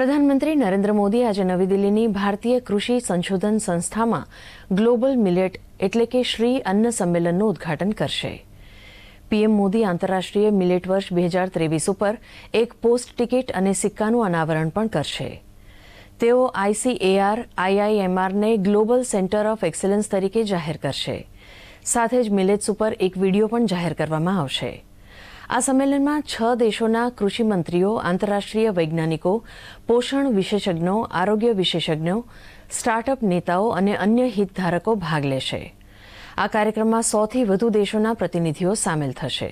પ્રધાનમંત્રી નરેન્દ્ર મોદી આજે નવી દિલ્હીની ભારતીય કૃષિ સંશોધન સંસ્થામાં ગ્લોબલ મિલેટ એટલે કે શ્રી અન્ન સંમેલનનું ઉદ્ઘાટન કરશે પીએમ મોદી આંતરરાષ્ટ્રીય મિલેટ વર્ષ બે હજાર ત્રેવીસ ઉપર એક પોસ્ટ ટિકિટ અને સિક્કાનું અનાવરણ પણ કરશે તેઓ આઈસીએઆર આઈઆઈએમઆરને ગ્લોબલ સેન્ટર ઓફ એક્સેલન્સ તરીકે જાહેર કરશે સાથે જ મિલેટ્સ ઉપર એક વિડીયો પણ જાહેર કરવામાં આવશે આ સંમેલનમાં છ દેશોના કૃષિમંત્રીઓ આંતરરાષ્ટ્રીય વૈજ્ઞાનિકો પોષણ વિશેષજ્ઞો આરોગ્ય વિશેષજ્ઞો સ્ટાર્ટઅપ નેતાઓ અને અન્ય હિતધારકો ભાગ લેશે આ કાર્યક્રમમાં સોથી વધુ દેશોના પ્રતિનિધિઓ સામેલ થશે